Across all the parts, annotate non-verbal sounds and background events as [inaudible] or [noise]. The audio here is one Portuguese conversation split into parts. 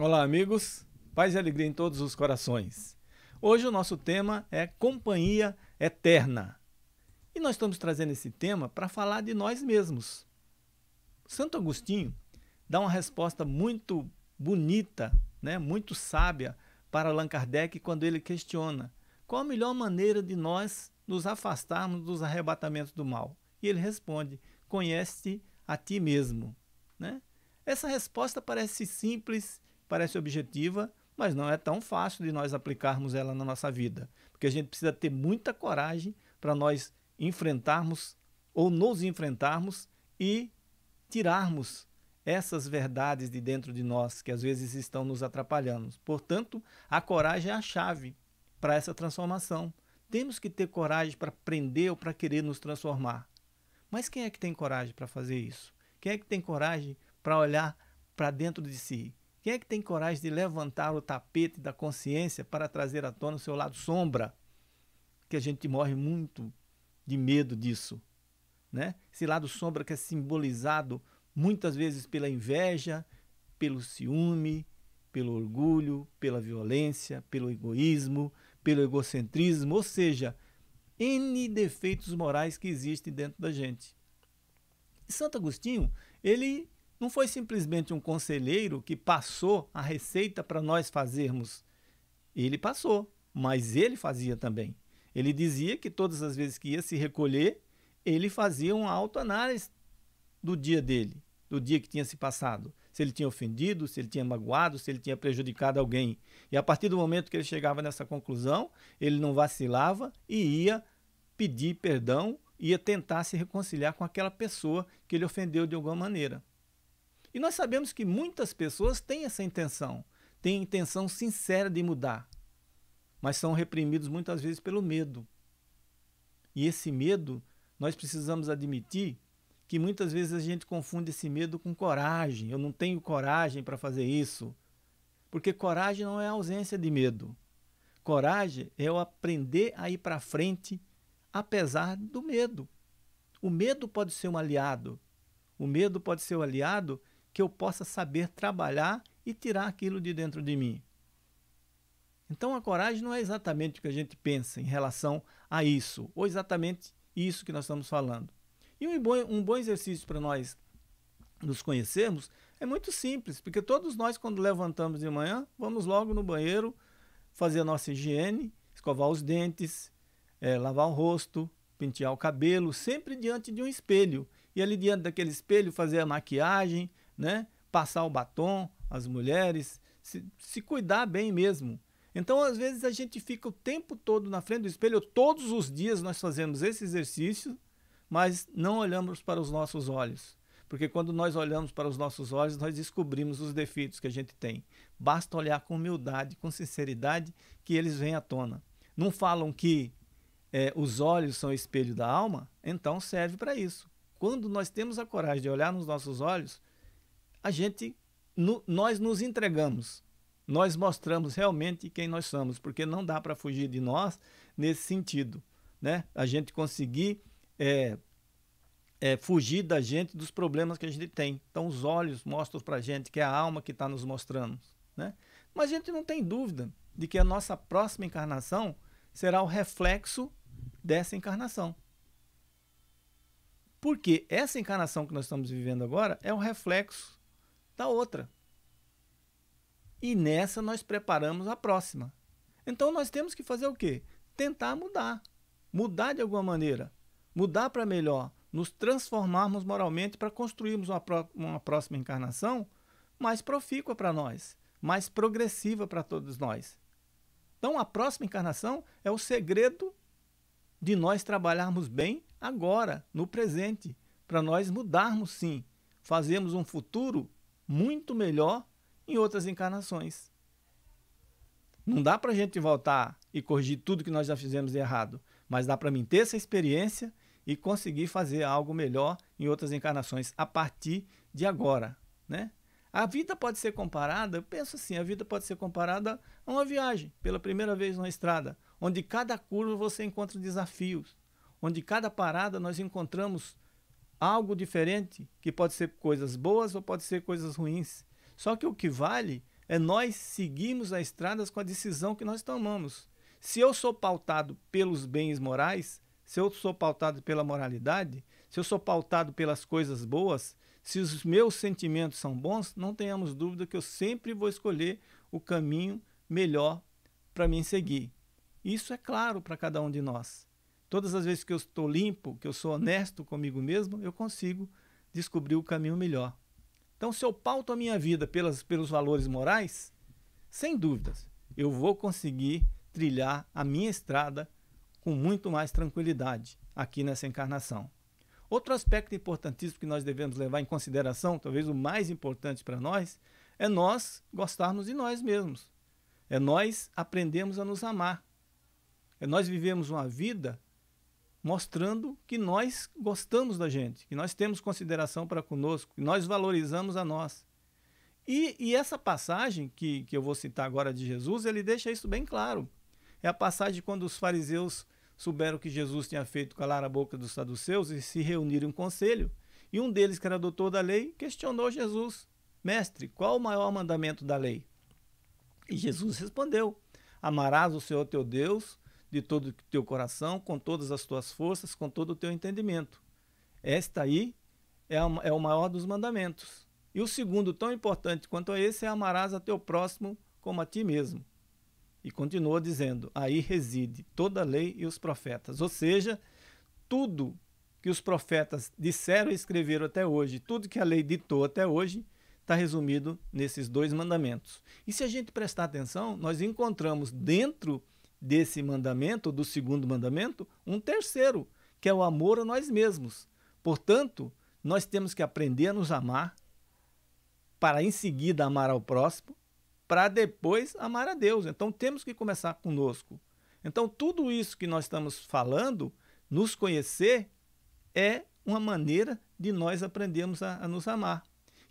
Olá, amigos. Paz e alegria em todos os corações. Hoje o nosso tema é companhia eterna. E nós estamos trazendo esse tema para falar de nós mesmos. Santo Agostinho dá uma resposta muito bonita, né, muito sábia para Allan Kardec quando ele questiona qual a melhor maneira de nós nos afastarmos dos arrebatamentos do mal. E ele responde: conhece-te a ti mesmo. Né? Essa resposta parece simples parece objetiva, mas não é tão fácil de nós aplicarmos ela na nossa vida, porque a gente precisa ter muita coragem para nós enfrentarmos ou nos enfrentarmos e tirarmos essas verdades de dentro de nós que às vezes estão nos atrapalhando. Portanto, a coragem é a chave para essa transformação. Temos que ter coragem para aprender ou para querer nos transformar. Mas quem é que tem coragem para fazer isso? Quem é que tem coragem para olhar para dentro de si? Quem é que tem coragem de levantar o tapete da consciência para trazer à tona o seu lado sombra? Que a gente morre muito de medo disso. Né? Esse lado sombra que é simbolizado muitas vezes pela inveja, pelo ciúme, pelo orgulho, pela violência, pelo egoísmo, pelo egocentrismo, ou seja, N defeitos morais que existem dentro da gente. Santo Agostinho, ele não foi simplesmente um conselheiro que passou a receita para nós fazermos. Ele passou, mas ele fazia também. Ele dizia que todas as vezes que ia se recolher, ele fazia uma autoanálise do dia dele, do dia que tinha se passado. Se ele tinha ofendido, se ele tinha magoado, se ele tinha prejudicado alguém. E a partir do momento que ele chegava nessa conclusão, ele não vacilava e ia pedir perdão, ia tentar se reconciliar com aquela pessoa que ele ofendeu de alguma maneira. E nós sabemos que muitas pessoas têm essa intenção, têm intenção sincera de mudar, mas são reprimidos muitas vezes pelo medo. E esse medo, nós precisamos admitir que muitas vezes a gente confunde esse medo com coragem. Eu não tenho coragem para fazer isso. Porque coragem não é a ausência de medo. Coragem é o aprender a ir para frente apesar do medo. O medo pode ser um aliado. O medo pode ser o um aliado que eu possa saber trabalhar e tirar aquilo de dentro de mim. Então a coragem não é exatamente o que a gente pensa em relação a isso, ou exatamente isso que nós estamos falando. E um bom, um bom exercício para nós nos conhecermos é muito simples, porque todos nós, quando levantamos de manhã, vamos logo no banheiro fazer a nossa higiene, escovar os dentes, é, lavar o rosto, pentear o cabelo, sempre diante de um espelho. E ali diante daquele espelho fazer a maquiagem, né? Passar o batom, as mulheres, se, se cuidar bem mesmo. Então, às vezes, a gente fica o tempo todo na frente do espelho, todos os dias nós fazemos esse exercício, mas não olhamos para os nossos olhos. Porque quando nós olhamos para os nossos olhos, nós descobrimos os defeitos que a gente tem. Basta olhar com humildade, com sinceridade, que eles vêm à tona. Não falam que é, os olhos são o espelho da alma? Então serve para isso. Quando nós temos a coragem de olhar nos nossos olhos, a gente, no, nós nos entregamos. Nós mostramos realmente quem nós somos, porque não dá para fugir de nós nesse sentido. Né? A gente conseguir é, é, fugir da gente dos problemas que a gente tem. Então, os olhos mostram para a gente que é a alma que está nos mostrando. Né? Mas a gente não tem dúvida de que a nossa próxima encarnação será o reflexo dessa encarnação. Porque essa encarnação que nós estamos vivendo agora é o reflexo da outra. E nessa nós preparamos a próxima. Então nós temos que fazer o quê? Tentar mudar. Mudar de alguma maneira. Mudar para melhor. Nos transformarmos moralmente para construirmos uma, uma próxima encarnação mais profícua para nós, mais progressiva para todos nós. Então a próxima encarnação é o segredo de nós trabalharmos bem agora, no presente, para nós mudarmos sim, fazermos um futuro muito melhor em outras encarnações. Não dá para a gente voltar e corrigir tudo que nós já fizemos errado, mas dá para mim ter essa experiência e conseguir fazer algo melhor em outras encarnações a partir de agora, né? A vida pode ser comparada, eu penso assim, a vida pode ser comparada a uma viagem pela primeira vez numa estrada, onde cada curva você encontra desafios, onde cada parada nós encontramos algo diferente, que pode ser coisas boas ou pode ser coisas ruins. Só que o que vale é nós seguirmos as estradas com a decisão que nós tomamos. Se eu sou pautado pelos bens morais, se eu sou pautado pela moralidade, se eu sou pautado pelas coisas boas, se os meus sentimentos são bons, não tenhamos dúvida que eu sempre vou escolher o caminho melhor para mim seguir. Isso é claro para cada um de nós. Todas as vezes que eu estou limpo, que eu sou honesto comigo mesmo, eu consigo descobrir o caminho melhor. Então, se eu pauto a minha vida pelas, pelos valores morais, sem dúvidas, eu vou conseguir trilhar a minha estrada com muito mais tranquilidade aqui nessa encarnação. Outro aspecto importantíssimo que nós devemos levar em consideração, talvez o mais importante para nós, é nós gostarmos de nós mesmos. É nós aprendermos a nos amar. É nós vivemos uma vida mostrando que nós gostamos da gente, que nós temos consideração para conosco, que nós valorizamos a nós. E, e, essa passagem que, que eu vou citar agora de Jesus, ele deixa isso bem claro. É a passagem quando os fariseus souberam que Jesus tinha feito calar a boca dos saduceus e se reuniram em um conselho. E um deles, que era doutor da lei, questionou Jesus: Mestre, qual o maior mandamento da lei? E Jesus respondeu: Amarás o Senhor teu Deus de todo o teu coração, com todas as tuas forças, com todo o teu entendimento. Esta aí é, a, é o maior dos mandamentos. E o segundo, tão importante quanto a esse, é amarás a teu próximo como a ti mesmo. E continua dizendo: aí reside toda a lei e os profetas. Ou seja, tudo que os profetas disseram e escreveram até hoje, tudo que a lei ditou até hoje, está resumido nesses dois mandamentos. E se a gente prestar atenção, nós encontramos dentro desse mandamento, do segundo mandamento, um terceiro, que é o amor a nós mesmos. Portanto, nós temos que aprender a nos amar, para em seguida amar ao próximo, para depois amar a Deus. Então temos que começar conosco. Então, tudo isso que nós estamos falando, nos conhecer, é uma maneira de nós aprendermos a, a nos amar.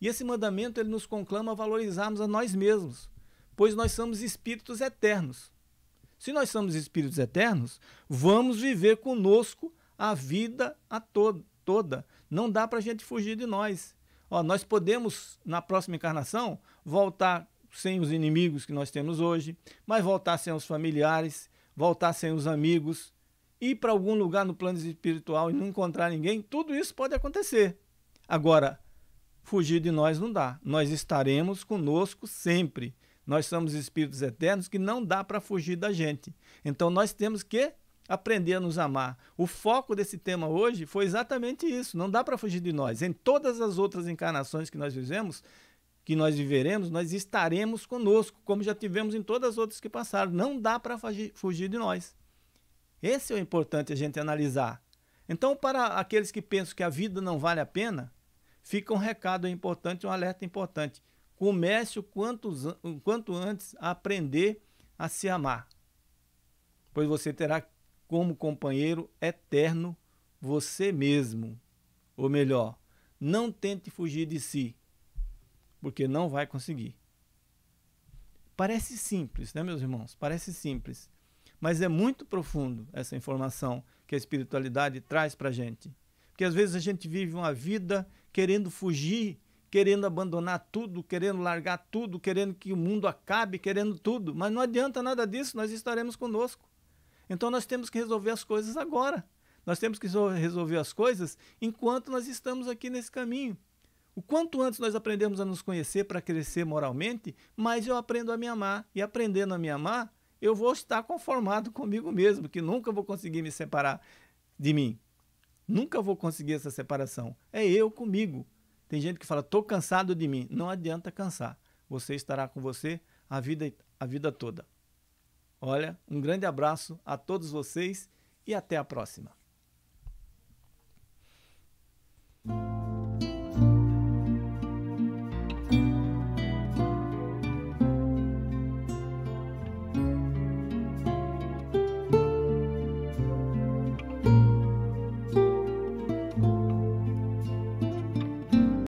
E esse mandamento ele nos conclama a valorizarmos a nós mesmos, pois nós somos espíritos eternos. Se nós somos espíritos eternos, vamos viver conosco a vida a to toda. Não dá para a gente fugir de nós. Ó, nós podemos, na próxima encarnação, voltar sem os inimigos que nós temos hoje, mas voltar sem os familiares, voltar sem os amigos, ir para algum lugar no plano espiritual e não encontrar ninguém, tudo isso pode acontecer. Agora, fugir de nós não dá. Nós estaremos conosco sempre. Nós somos espíritos eternos que não dá para fugir da gente. Então nós temos que aprender a nos amar. O foco desse tema hoje foi exatamente isso. Não dá para fugir de nós. Em todas as outras encarnações que nós vivemos, que nós viveremos, nós estaremos conosco, como já tivemos em todas as outras que passaram. Não dá para fugir de nós. Esse é o importante a gente analisar. Então, para aqueles que pensam que a vida não vale a pena, fica um recado importante, um alerta importante. Comece o quanto, o quanto antes a aprender a se amar, pois você terá como companheiro eterno você mesmo. Ou melhor, não tente fugir de si, porque não vai conseguir. Parece simples, né, meus irmãos? Parece simples. Mas é muito profundo essa informação que a espiritualidade traz para a gente. Porque às vezes a gente vive uma vida querendo fugir querendo abandonar tudo, querendo largar tudo, querendo que o mundo acabe, querendo tudo. Mas não adianta nada disso, nós estaremos conosco. Então nós temos que resolver as coisas agora. Nós temos que resolver as coisas enquanto nós estamos aqui nesse caminho. O quanto antes nós aprendemos a nos conhecer para crescer moralmente, mais eu aprendo a me amar. E aprendendo a me amar, eu vou estar conformado [laughs] comigo mesmo, que nunca vou conseguir me separar de mim. Nunca vou conseguir essa separação. É eu comigo. Tem gente que fala, estou cansado de mim. Não adianta cansar. Você estará com você a vida, a vida toda. Olha, um grande abraço a todos vocês e até a próxima.